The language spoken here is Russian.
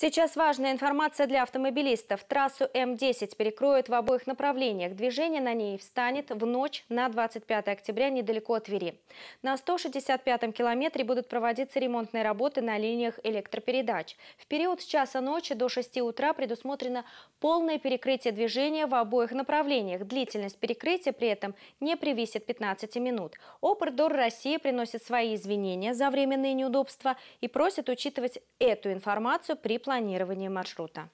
Сейчас важная информация для автомобилистов. Трассу М-10 перекроют в обоих направлениях. Движение на ней встанет в ночь на 25 октября недалеко от Твери. На 165-м километре будут проводиться ремонтные работы на линиях электропередач. В период с часа ночи до 6 утра предусмотрено полное перекрытие движения в обоих направлениях. Длительность перекрытия при этом не превысит 15 минут. Опордор России приносит свои извинения за временные неудобства и просит учитывать эту информацию при планировании планирование маршрута.